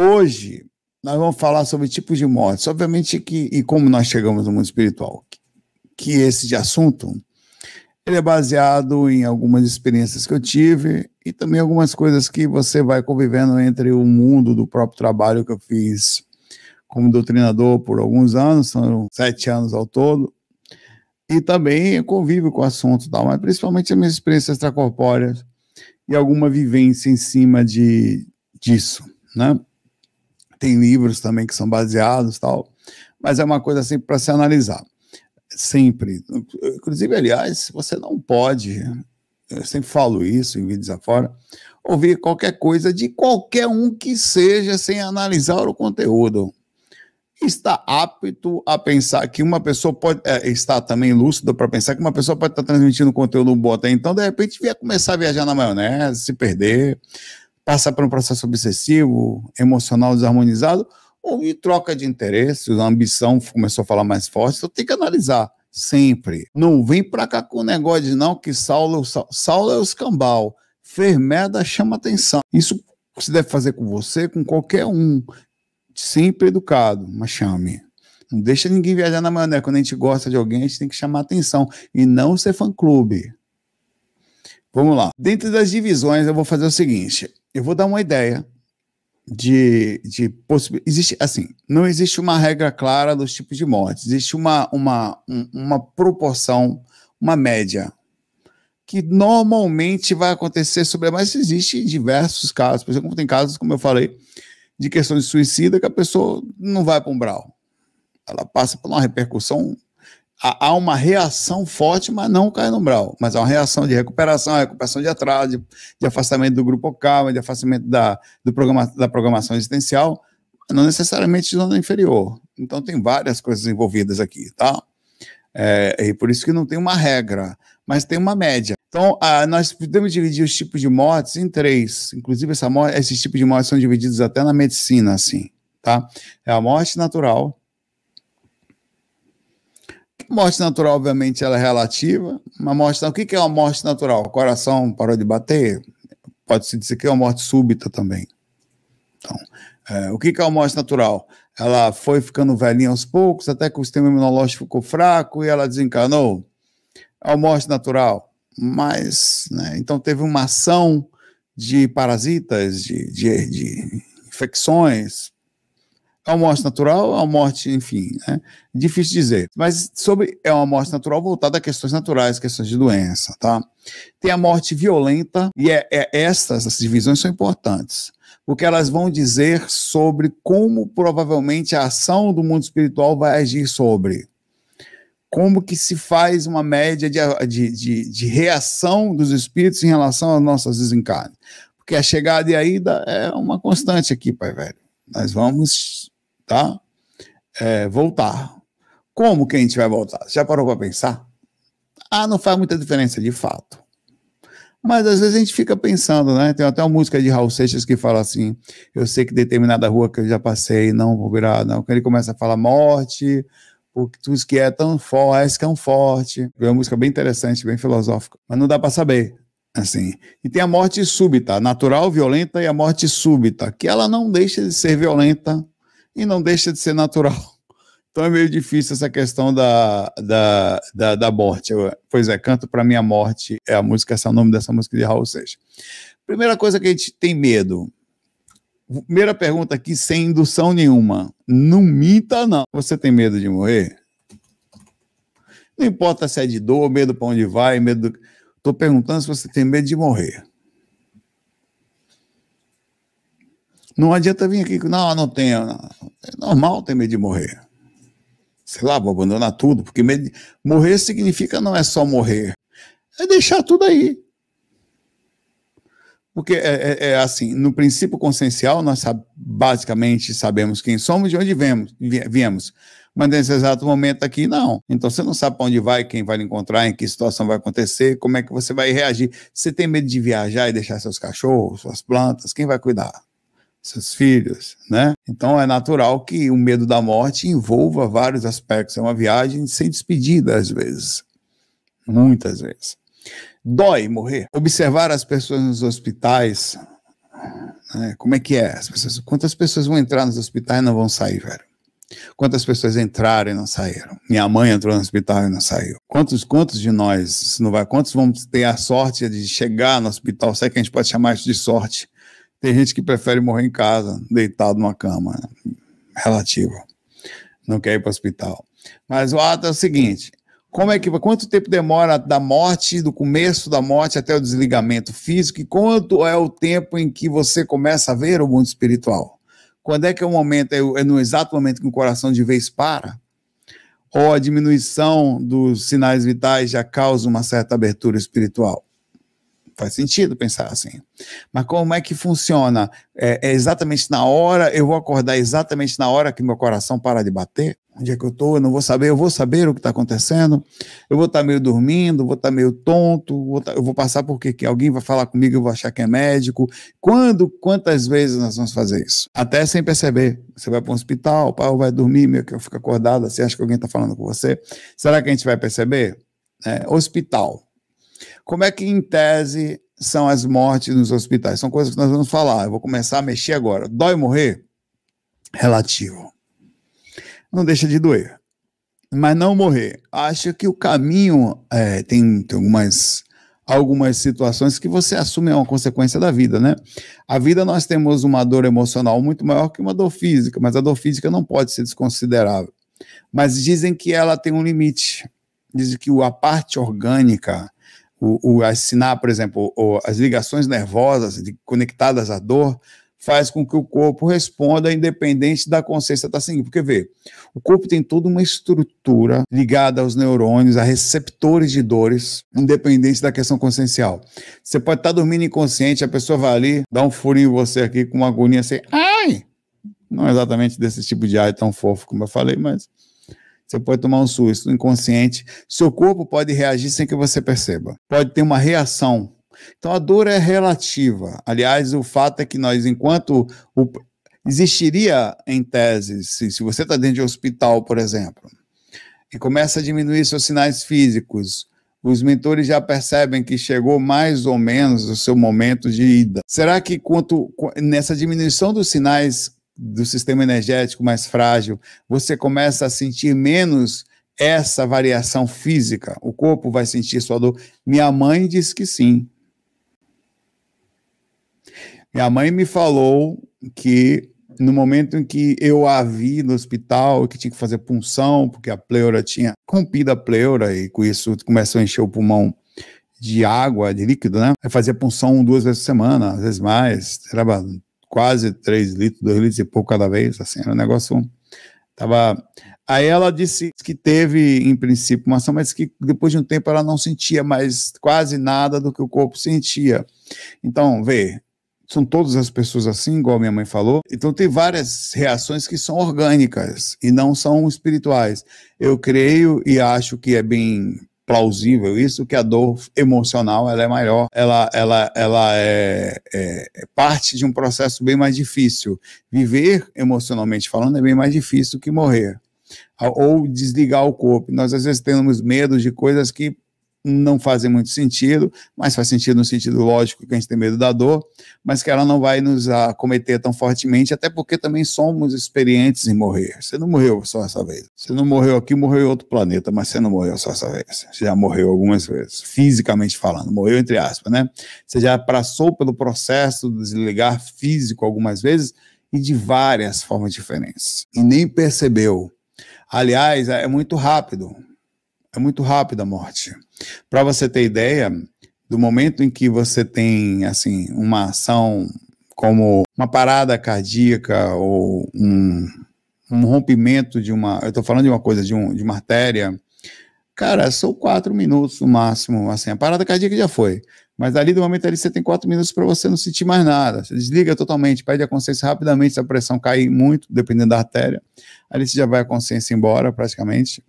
Hoje, nós vamos falar sobre tipos de mortes. Obviamente que, e como nós chegamos no mundo espiritual, que esse assunto, ele é baseado em algumas experiências que eu tive e também algumas coisas que você vai convivendo entre o mundo do próprio trabalho que eu fiz como doutrinador por alguns anos, são sete anos ao todo, e também convivo com o assunto e tal, mas principalmente as minhas experiências extracorpóreas e alguma vivência em cima de, disso, né? Tem livros também que são baseados tal, mas é uma coisa assim para se analisar. Sempre. Inclusive, aliás, você não pode, eu sempre falo isso em vídeos afora, ouvir qualquer coisa de qualquer um que seja sem analisar o conteúdo está apto a pensar que uma pessoa pode é, também lúcido para pensar que uma pessoa pode estar transmitindo conteúdo bom até então, de repente vier começar a viajar na maionese, se perder passar por um processo obsessivo, emocional desarmonizado, ou em troca de interesses, a ambição começou a falar mais forte, então tem que analisar sempre. Não vem pra cá com negócio de não que Saulo, Saulo é o escambau. Fez merda, chama atenção. Isso se deve fazer com você, com qualquer um. Sempre educado, mas chame. Não deixa ninguém viajar na manhã. Quando a gente gosta de alguém, a gente tem que chamar atenção e não ser fã-clube. Vamos lá. Dentro das divisões, eu vou fazer o seguinte: eu vou dar uma ideia de, de existe assim não existe uma regra clara dos tipos de mortes existe uma, uma, um, uma proporção uma média que normalmente vai acontecer sobre mas existe diversos casos por exemplo tem casos como eu falei de questões de suicida que a pessoa não vai para um umbral ela passa por uma repercussão há uma reação forte, mas não cai no umbral. Mas há uma reação de recuperação, recuperação de atraso, de, de afastamento do grupo K, de afastamento da, do programa, da programação existencial, não necessariamente de zona inferior. Então tem várias coisas envolvidas aqui, tá? É, e por isso que não tem uma regra, mas tem uma média. Então, a, nós podemos dividir os tipos de mortes em três. Inclusive, essa morte, esses tipos de mortes são divididos até na medicina, assim, tá? É a morte natural, morte natural, obviamente, ela é relativa. Uma morte, o que é uma morte natural? O coração parou de bater? Pode-se dizer que é uma morte súbita também. Então, é, o que é uma morte natural? Ela foi ficando velhinha aos poucos, até que o sistema imunológico ficou fraco e ela desencarnou. É uma morte natural. Mas, né, então teve uma ação de parasitas, de, de, de infecções, é uma morte natural, é uma morte, enfim, né? difícil dizer. Mas sobre é uma morte natural voltada a questões naturais, questões de doença, tá? Tem a morte violenta e é, é estas, essas divisões são importantes porque elas vão dizer sobre como provavelmente a ação do mundo espiritual vai agir sobre. Como que se faz uma média de, de, de, de reação dos espíritos em relação às nossas desencarnes? Porque a chegada e a ida é uma constante aqui, pai velho. Nós vamos tá? É, voltar. Como que a gente vai voltar? Já parou para pensar? Ah, não faz muita diferença, de fato. Mas às vezes a gente fica pensando, né? Tem até uma música de Raul Seixas que fala assim: Eu sei que determinada rua que eu já passei, não vou virar, não. Quando ele começa a falar morte, porque tu que é tão forte, é tão forte. É uma música bem interessante, bem filosófica, mas não dá para saber. Assim. E tem a morte súbita, natural, violenta e a morte súbita, que ela não deixa de ser violenta, e não deixa de ser natural. Então é meio difícil essa questão da, da, da, da morte. Eu, pois é, Canto para Minha Morte é a música, esse é o nome dessa música de Raul Seixas. Primeira coisa que a gente tem medo. Primeira pergunta aqui, sem indução nenhuma. Não minta, não. Você tem medo de morrer? Não importa se é de dor, medo para onde vai, medo. Estou do... perguntando se você tem medo de morrer. Não adianta vir aqui, não, não tenho. É normal ter medo de morrer. Sei lá, vou abandonar tudo, porque medo de... morrer significa não é só morrer, é deixar tudo aí. Porque é, é, é, assim, no princípio consciencial, nós sabe, basicamente sabemos quem somos, de onde viemos, viemos. Mas nesse exato momento aqui, não. Então você não sabe para onde vai, quem vai lhe encontrar, em que situação vai acontecer, como é que você vai reagir. Você tem medo de viajar e deixar seus cachorros, suas plantas, quem vai cuidar? seus filhos, né? Então é natural que o medo da morte envolva vários aspectos. É uma viagem sem despedida às vezes, muitas vezes. Dói morrer. Observar as pessoas nos hospitais, né? como é que é? As pessoas, quantas pessoas vão entrar nos hospitais e não vão sair, velho? Quantas pessoas entraram e não saíram? Minha mãe entrou no hospital e não saiu. Quantos, quantos de nós, não vai, quantos vão ter a sorte de chegar no hospital? Será que a gente pode chamar isso de sorte, tem gente que prefere morrer em casa, deitado numa cama. Relativo. Não quer ir para o hospital. Mas o ato é o seguinte: como é que quanto tempo demora da morte, do começo da morte até o desligamento físico e quanto é o tempo em que você começa a ver o mundo espiritual? Quando é que é o momento, é, é no exato momento que o coração de vez para? Ou a diminuição dos sinais vitais já causa uma certa abertura espiritual? Faz sentido pensar assim. Mas como é que funciona? É, é, exatamente na hora, eu vou acordar exatamente na hora que meu coração para de bater? Onde é que eu estou? Eu não vou saber, eu vou saber o que está acontecendo. Eu vou estar tá meio dormindo, vou estar tá meio tonto, vou tá, eu vou passar porque quê? alguém vai falar comigo, eu vou achar que é médico. Quando, quantas vezes nós vamos fazer isso? Até sem perceber. Você vai para um hospital, o pai vai dormir, meio que eu fico acordado, você acha que alguém está falando com você. Será que a gente vai perceber? É, hospital como é que, em tese, são as mortes nos hospitais? São coisas que nós vamos falar. Eu vou começar a mexer agora. Dói morrer? Relativo. Não deixa de doer. Mas não morrer. Acho que o caminho é, tem, tem algumas algumas situações que você assume é uma consequência da vida, né? A vida nós temos uma dor emocional muito maior que uma dor física, mas a dor física não pode ser desconsiderável. Mas dizem que ela tem um limite. Dizem que a parte orgânica o, o assinar, por exemplo, o, as ligações nervosas de, conectadas à dor faz com que o corpo responda independente da consciência estar tá seguindo. Porque, vê, o corpo tem toda uma estrutura ligada aos neurônios, a receptores de dores, independente da questão consciencial. Você pode estar tá dormindo inconsciente, a pessoa vai ali, dá um furinho em você aqui com uma agonia assim, ai! Não é exatamente desse tipo de ai tão fofo como eu falei, mas você pode tomar um susto inconsciente. Seu corpo pode reagir sem que você perceba. Pode ter uma reação. Então a dor é relativa. Aliás, o fato é que nós, enquanto o, existiria em tese, se, se você está dentro de um hospital, por exemplo, e começa a diminuir seus sinais físicos, os mentores já percebem que chegou mais ou menos o seu momento de ida. Será que quanto nessa diminuição dos sinais do sistema energético mais frágil, você começa a sentir menos essa variação física? O corpo vai sentir sua dor? Minha mãe disse que sim. Minha mãe me falou que no momento em que eu a vi no hospital, que tinha que fazer punção, porque a pleura tinha rompido a pleura e com isso começou a encher o pulmão de água, de líquido, né? fazia punção duas vezes por semana, às vezes mais, era quase 3 litros, 2 litros e pouco cada vez, assim, era um negócio... Tava... Aí ela disse que teve, em princípio, uma ação, mas que depois de um tempo ela não sentia mais quase nada do que o corpo sentia. Então, vê, são todas as pessoas assim, igual minha mãe falou. Então tem várias reações que são orgânicas e não são espirituais. Eu creio e acho que é bem plausível isso, que a dor emocional ela é maior, ela, ela, ela é, é, é, parte de um processo bem mais difícil. Viver emocionalmente falando é bem mais difícil que morrer ou desligar o corpo. Nós às vezes temos medo de coisas que não fazem muito sentido, mas faz sentido no sentido lógico que a gente tem medo da dor, mas que ela não vai nos acometer tão fortemente, até porque também somos experientes em morrer. Você não morreu só essa vez. Você não morreu aqui, morreu em outro planeta, mas você não morreu só essa vez. Você já morreu algumas vezes, fisicamente falando, morreu entre aspas, né? Você já passou pelo processo de desligar físico algumas vezes e de várias formas diferentes. E nem percebeu. Aliás, é muito rápido é muito rápida a morte. Para você ter ideia, do momento em que você tem assim uma ação como uma parada cardíaca ou um, um rompimento de uma, eu estou falando de uma coisa de, um, de uma artéria, cara, são quatro minutos no máximo, assim, a parada cardíaca já foi, mas ali do momento ali você tem quatro minutos para você não sentir mais nada, você desliga totalmente, perde a consciência rapidamente, se a pressão cai muito, dependendo da artéria, ali você já vai a consciência embora praticamente,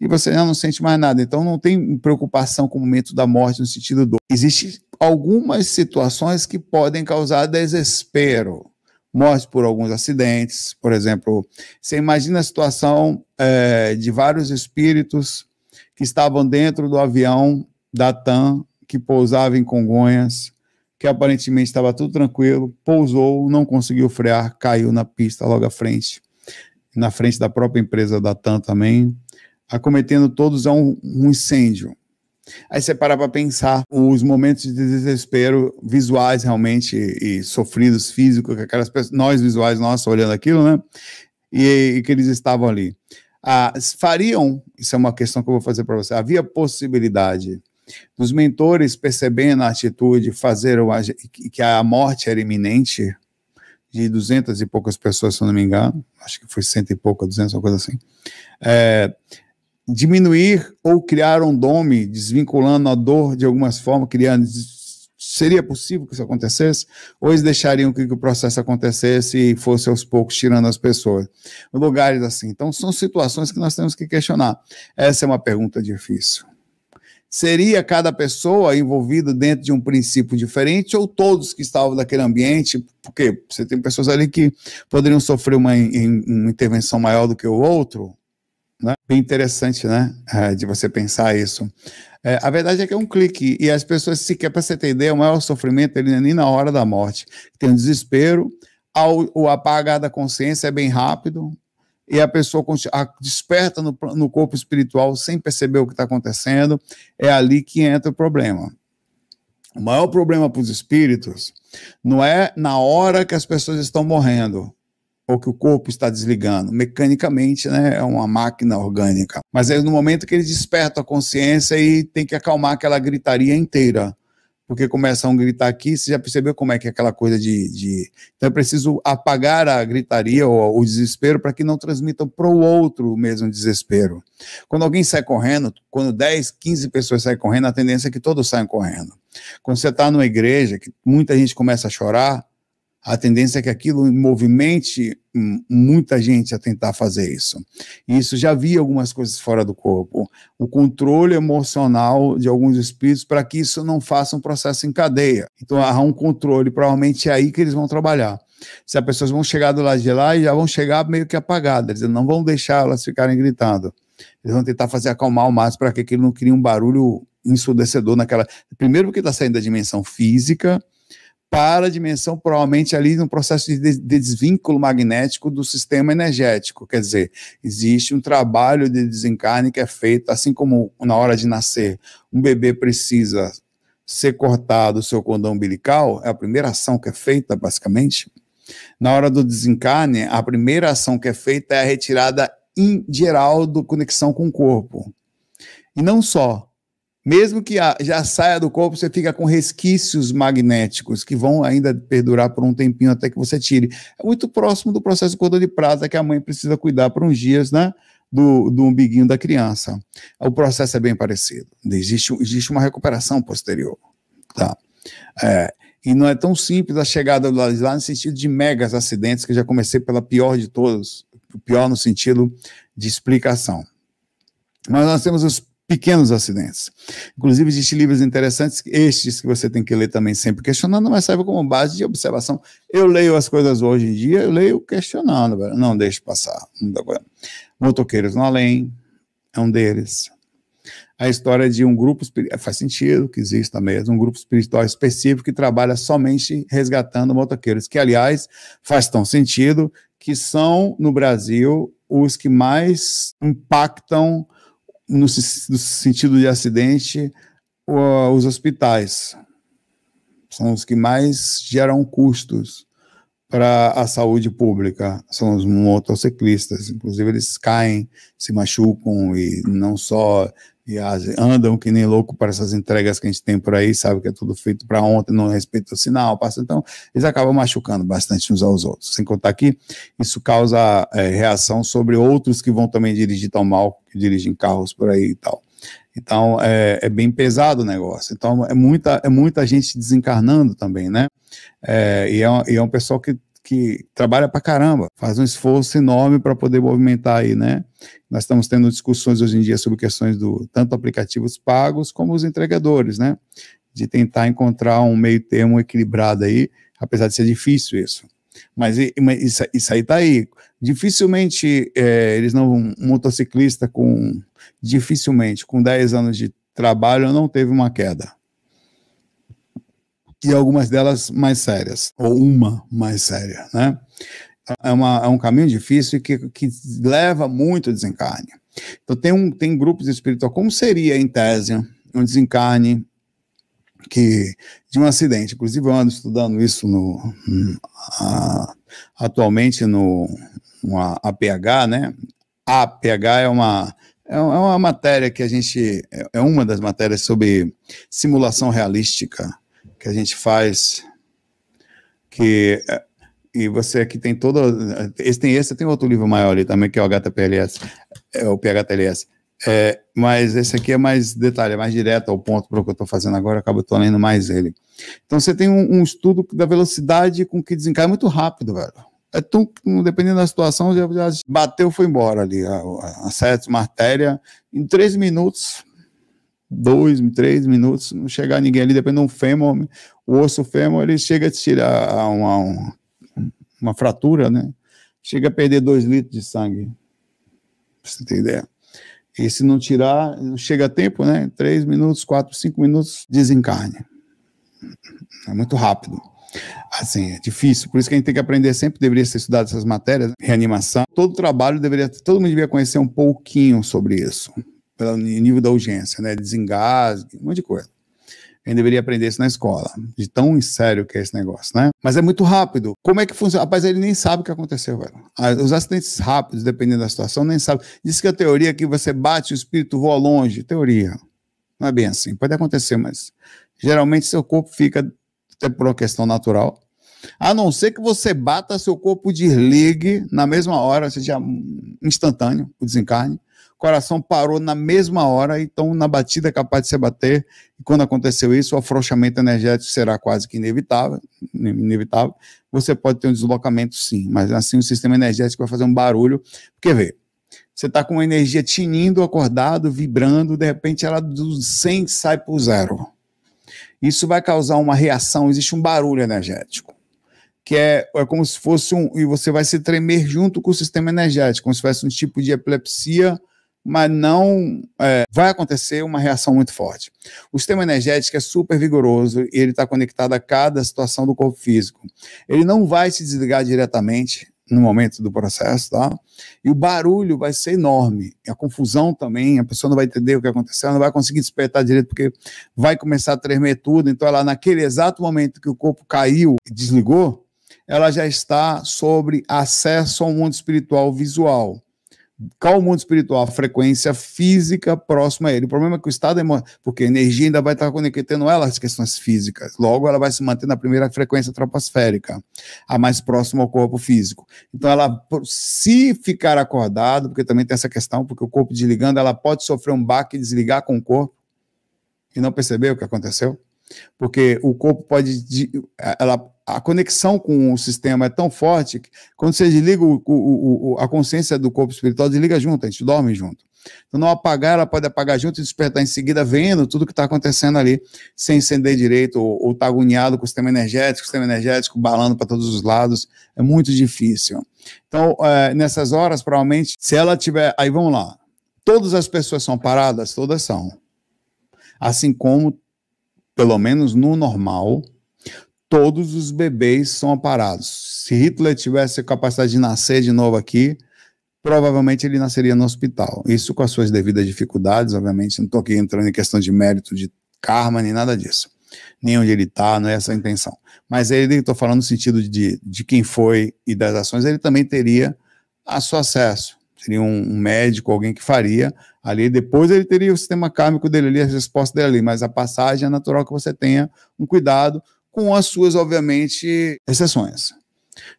e você já ah, não sente mais nada. Então não tem preocupação com o momento da morte no sentido do. Existem algumas situações que podem causar desespero. Morte por alguns acidentes, por exemplo. Você imagina a situação é, de vários espíritos que estavam dentro do avião da TAM, que pousava em Congonhas, que aparentemente estava tudo tranquilo, pousou, não conseguiu frear, caiu na pista logo à frente, na frente da própria empresa da TAM também acometendo todos a um, um incêndio. Aí você para para pensar os momentos de desespero visuais realmente e, sofridos físicos que aquelas pessoas, nós visuais nós olhando aquilo, né? E, e que eles estavam ali. Ah, fariam, isso é uma questão que eu vou fazer para você. Havia possibilidade dos mentores percebendo a atitude, fazer o, que a morte era iminente de duzentas e poucas pessoas, se eu não me engano, acho que foi cento e pouca, duzentas, alguma coisa assim. É, diminuir ou criar um dome, desvinculando a dor de algumas formas, criando. Seria possível que isso acontecesse? Ou eles deixariam que, que o processo acontecesse e fosse aos poucos tirando as pessoas? Lugares assim. Então, são situações que nós temos que questionar. Essa é uma pergunta difícil. Seria cada pessoa envolvida dentro de um princípio diferente ou todos que estavam naquele ambiente? Porque você tem pessoas ali que poderiam sofrer uma, uma intervenção maior do que o outro, né? Bem interessante, né? É, de você pensar isso. É, a verdade é que é um clique, e as pessoas sequer, para você ter ideia, o maior sofrimento ele é nem na hora da morte. Tem um desespero, ao, o apagar da consciência é bem rápido, e a pessoa desperta no, no corpo espiritual sem perceber o que está acontecendo, é ali que entra o problema. O maior problema para os espíritos não é na hora que as pessoas estão morrendo, ou que o corpo está desligando. Mecanicamente, né, é uma máquina orgânica. Mas é no momento que ele desperta a consciência e tem que acalmar aquela gritaria inteira. Porque começam a gritar aqui, você já percebeu como é que é aquela coisa de. de... Então é preciso apagar a gritaria ou o desespero para que não transmitam para o outro o mesmo desespero. Quando alguém sai correndo, quando 10, 15 pessoas saem correndo, a tendência é que todos saiam correndo. Quando você está numa igreja, que muita gente começa a chorar, a tendência é que aquilo movimente muita gente a tentar fazer isso. Isso já havia algumas coisas fora do corpo. O controle emocional de alguns espíritos para que isso não faça um processo em cadeia. Então há um controle, provavelmente é aí que eles vão trabalhar. Se as pessoas vão chegar do lado de lá e já vão chegar meio que apagadas, eles não vão deixar elas ficarem gritando. Eles vão tentar fazer acalmar o máximo para que aquilo não crie um barulho ensurdecedor naquela. Primeiro, porque está saindo da dimensão física para a dimensão, provavelmente, ali no processo de desvínculo magnético do sistema energético. Quer dizer, existe um trabalho de desencarne que é feito, assim como na hora de nascer, um bebê precisa ser cortado o seu cordão umbilical, é a primeira ação que é feita, basicamente. Na hora do desencarne, a primeira ação que é feita é a retirada em geral do conexão com o corpo. E não só, mesmo que já saia do corpo, você fica com resquícios magnéticos que vão ainda perdurar por um tempinho até que você tire. É muito próximo do processo de cordão de prata que a mãe precisa cuidar por uns dias, né? Do, do umbiguinho da criança. O processo é bem parecido. Existe, existe uma recuperação posterior. Tá? É, e não é tão simples a chegada lá, lá no sentido de megas acidentes, que já comecei pela pior de todos, pior no sentido de explicação. Mas nós temos os pequenos acidentes. Inclusive, existem livros interessantes, estes que você tem que ler também sempre questionando, mas serve como base de observação. Eu leio as coisas hoje em dia, eu leio questionando, não deixe passar. Motoqueiros no Além é um deles. A história de um grupo, é, faz sentido que exista mesmo, um grupo espiritual específico que trabalha somente resgatando motoqueiros, que, aliás, faz tão sentido que são, no Brasil, os que mais impactam no, no sentido de acidente, os hospitais são os que mais geram custos para a saúde pública são os motociclistas. Inclusive, eles caem, se machucam e não só e andam que nem louco para essas entregas que a gente tem por aí, sabe que é tudo feito para ontem, não respeita o sinal, passa. Então, eles acabam machucando bastante uns aos outros. Sem contar que isso causa é, reação sobre outros que vão também dirigir tão mal, que dirigem carros por aí e tal. Então, é, é bem pesado o negócio. Então, é muita, é muita gente desencarnando também, né? É, e, é, e é um pessoal que que trabalha pra caramba, faz um esforço enorme para poder movimentar aí, né? Nós estamos tendo discussões hoje em dia sobre questões do tanto aplicativos pagos como os entregadores, né? De tentar encontrar um meio termo equilibrado aí, apesar de ser difícil isso. Mas, isso, isso, aí tá aí. Dificilmente é, eles não. Um motociclista com. Dificilmente, com 10 anos de trabalho, não teve uma queda e algumas delas mais sérias, ou uma mais séria, né? É, uma, é um caminho difícil que, que leva muito desencarne. Então, tem, um, tem grupos espiritual Como seria, em tese, um desencarne que de um acidente? Inclusive, eu ando estudando isso no, a, atualmente no uma APH, né? APH é uma, é, é uma matéria que a gente. É, é uma das matérias sobre simulação realística que a gente faz, que é, e você aqui tem todo esse tem esse tem outro livro maior ali também que é o HTPLS, é o PHTLS. É, mas esse aqui é mais detalhe, é mais direto ao ponto para o que eu estou fazendo agora, acaba estou lendo mais ele. Então você tem um, um, estudo da velocidade com que desencai é muito rápido, velho. É dependendo da situação, já, já bateu, foi embora ali. A, a sétima artéria, em três minutos, dois, três minutos, não chegar ninguém ali, dependendo do fêmur, o osso fêmur, ele chega a tirar uma, uma, uma fratura, né? Chega a perder dois litros de sangue. Pra você ter ideia. E se não tirar, não chega a tempo, né? Três minutos, quatro, cinco minutos, desencarne. É muito rápido. Assim, é difícil. Por isso que a gente tem que aprender sempre, deveria ser estudado essas matérias, reanimação. Todo trabalho deveria, todo mundo deveria conhecer um pouquinho sobre isso pelo nível da urgência, né? Desengasgue, um monte de coisa. Ele deveria aprender isso na escola, de tão sério que é esse negócio, né? Mas é muito rápido. Como é que funciona? Rapaz, ele nem sabe o que aconteceu, velho. Ah, os acidentes rápidos, dependendo da situação, nem sabe. Diz que a teoria é que você bate, e o espírito voa longe. Teoria. Não é bem assim. Pode acontecer, mas geralmente seu corpo fica, até por uma questão natural, a não ser que você bata, seu corpo desligue na mesma hora, seja instantâneo, o desencarne o coração parou na mesma hora, então na batida é capaz de se bater e quando aconteceu isso, o afrouxamento energético será quase que inevitável, inevitável. Você pode ter um deslocamento sim, mas assim o sistema energético vai fazer um barulho, porque vê, você está com uma energia tinindo, acordado, vibrando, de repente ela do 100 sai para o zero. Isso vai causar uma reação, existe um barulho energético que é, é como se fosse um. E você vai se tremer junto com o sistema energético, como se fosse um tipo de epilepsia mas não é, vai acontecer uma reação muito forte. O sistema energético é super vigoroso e ele está conectado a cada situação do corpo físico. Ele não vai se desligar diretamente no momento do processo, tá? E o barulho vai ser enorme, a confusão também, a pessoa não vai entender o que aconteceu, não vai conseguir despertar direito, porque vai começar a tremer tudo, então ela, naquele exato momento que o corpo caiu e desligou, ela já está sobre acesso ao mundo espiritual visual. Qual o mundo espiritual? A frequência física próxima a ele. O problema é que o estado emocional, porque a energia ainda vai estar conectando ela às questões físicas. Logo, ela vai se manter na primeira frequência troposférica, a mais próxima ao corpo físico. Então, ela, se ficar acordado, porque também tem essa questão, porque o corpo desligando, ela pode sofrer um baque e desligar com o corpo e não perceber o que aconteceu. Porque o corpo pode. Ela, a conexão com o sistema é tão forte que quando você desliga o, o, o, a consciência do corpo espiritual, desliga junto, a gente dorme junto. Então, não apagar, ela pode apagar junto e despertar em seguida, vendo tudo que está acontecendo ali, sem acender direito, ou está agoniado com o sistema energético, o sistema energético balando para todos os lados. É muito difícil. Então, é, nessas horas, provavelmente, se ela tiver. Aí vamos lá. Todas as pessoas são paradas? Todas são. Assim como, pelo menos no normal, todos os bebês são amparados. Se Hitler tivesse a capacidade de nascer de novo aqui, provavelmente ele nasceria no hospital. Isso com as suas devidas dificuldades, obviamente, não estou aqui entrando em questão de mérito de karma nem nada disso. Nem onde ele está, não é essa a intenção. Mas ele, estou falando no sentido de, de quem foi e das ações, ele também teria a seu acesso. Seria um, um médico, alguém que faria ali. Depois ele teria o sistema kármico dele ali, a resposta dele ali. Mas a passagem é natural que você tenha um cuidado com as suas, obviamente, exceções.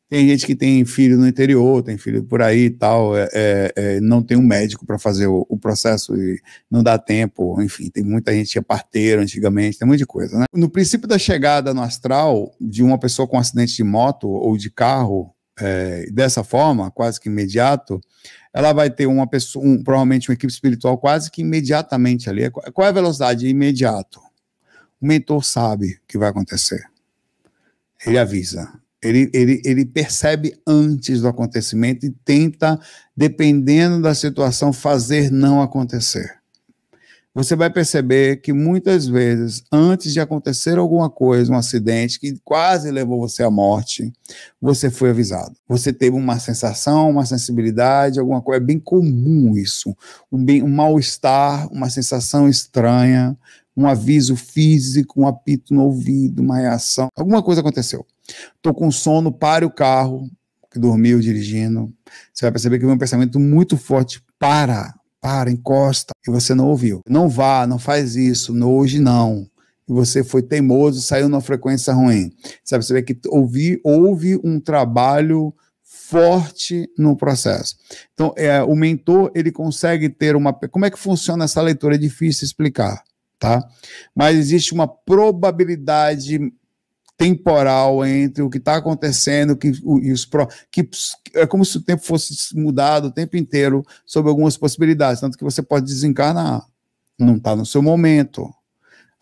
Tem gente que tem filho no interior, tem filho por aí e tal, é, é, é não tem um médico para fazer o, o, processo e não dá tempo, enfim, tem muita gente que é parteiro antigamente, tem um monte de coisa, né? No princípio da chegada no astral de uma pessoa com acidente de moto ou de carro, é, dessa forma, quase que imediato, ela vai ter uma pessoa, um, provavelmente uma equipe espiritual quase que imediatamente ali. Qual é a velocidade? Imediato. O mentor sabe o que vai acontecer. Ele avisa. Ele, ele, ele percebe antes do acontecimento e tenta, dependendo da situação, fazer não acontecer. Você vai perceber que muitas vezes, antes de acontecer alguma coisa, um acidente que quase levou você à morte, você foi avisado. Você teve uma sensação, uma sensibilidade, alguma coisa. É bem comum isso. Um, bem, um mal-estar, uma sensação estranha um aviso físico, um apito no ouvido, uma reação. Alguma coisa aconteceu. Estou com sono, pare o carro, que dormiu dirigindo. Você vai perceber que vem um pensamento muito forte. Para, para, encosta. E você não ouviu. Não vá, não faz isso, não hoje não. E você foi teimoso, saiu numa frequência ruim. Você vai perceber que ouvi, houve um trabalho forte no processo. Então, é, o mentor, ele consegue ter uma... Como é que funciona essa leitura? É difícil explicar tá? Mas existe uma probabilidade temporal entre o que está acontecendo que, o, e os pró, que é como se o tempo fosse mudado o tempo inteiro sobre algumas possibilidades, tanto que você pode desencarnar, não está no seu momento.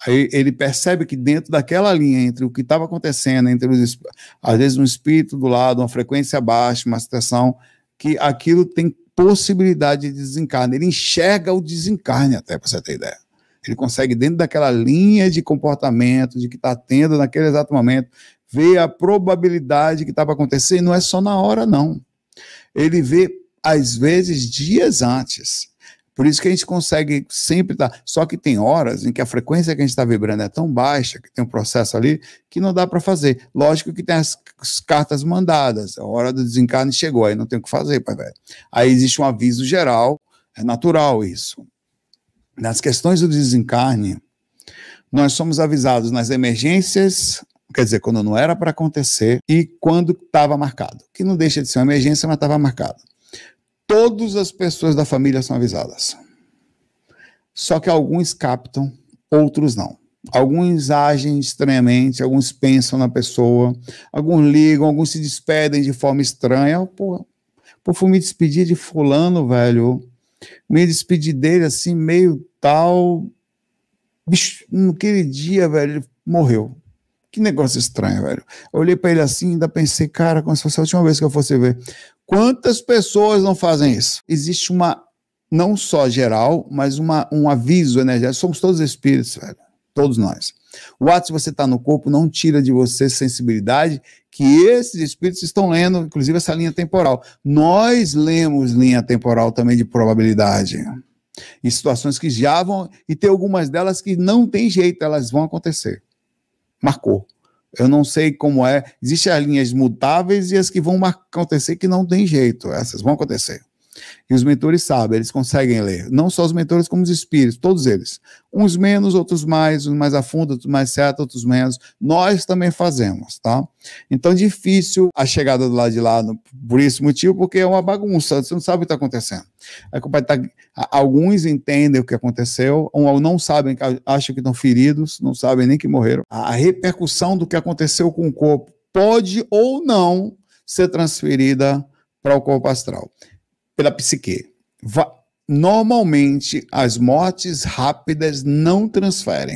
Aí ele percebe que dentro daquela linha entre o que estava acontecendo, entre os às vezes um espírito do lado, uma frequência baixa, uma situação que aquilo tem possibilidade de desencarne. Ele enxerga o desencarne até para você ter ideia. Ele consegue, dentro daquela linha de comportamento, de que está tendo naquele exato momento, ver a probabilidade que está para acontecer, e não é só na hora, não. Ele vê, às vezes, dias antes. Por isso que a gente consegue sempre estar. Tá, só que tem horas em que a frequência que a gente está vibrando é tão baixa, que tem um processo ali, que não dá para fazer. Lógico que tem as, as, cartas mandadas, a é hora do desencarne chegou, aí não tem o que fazer, pai velho. Aí existe um aviso geral, é natural isso nas questões do desencarne, nós somos avisados nas emergências, quer dizer, quando não era para acontecer e quando estava marcado, que não deixa de ser uma emergência, mas estava marcado. Todas as pessoas da família são avisadas. Só que alguns captam, outros não. Alguns agem estranhamente, alguns pensam na pessoa, alguns ligam, alguns se despedem de forma estranha. Pô, pô fui me despedir de fulano, velho. Me despedi dele assim, meio tal. Bicho, naquele dia, velho, ele morreu. Que negócio estranho, velho. Eu olhei para ele assim, ainda pensei, cara, como se fosse a última vez que eu fosse ver. Quantas pessoas não fazem isso? Existe uma, não só geral, mas uma, um aviso energético. Somos todos espíritos, velho. Todos nós. O ato de você estar tá no corpo não tira de você sensibilidade que esses espíritos estão lendo, inclusive essa linha temporal. Nós lemos linha temporal também de probabilidade. Em situações que já vão, e tem algumas delas que não tem jeito, elas vão acontecer. Marcou. Eu não sei como é. Existem as linhas mutáveis e as que vão acontecer que não tem jeito. Essas vão acontecer. E os mentores sabem, eles conseguem ler. Não só os mentores, como os espíritos, todos eles. Uns menos, outros mais, uns mais a fundo, outros mais certo, outros menos. Nós também fazemos, tá? Então, difícil a chegada do lado de lá, por esse motivo, porque é uma bagunça, você não sabe o que está acontecendo. É tá, alguns entendem o que aconteceu, ou não sabem, acham que estão feridos, não sabem nem que morreram. A repercussão do que aconteceu com o corpo pode ou não ser transferida para o corpo astral pela psique. Va Normalmente, as mortes rápidas não transferem.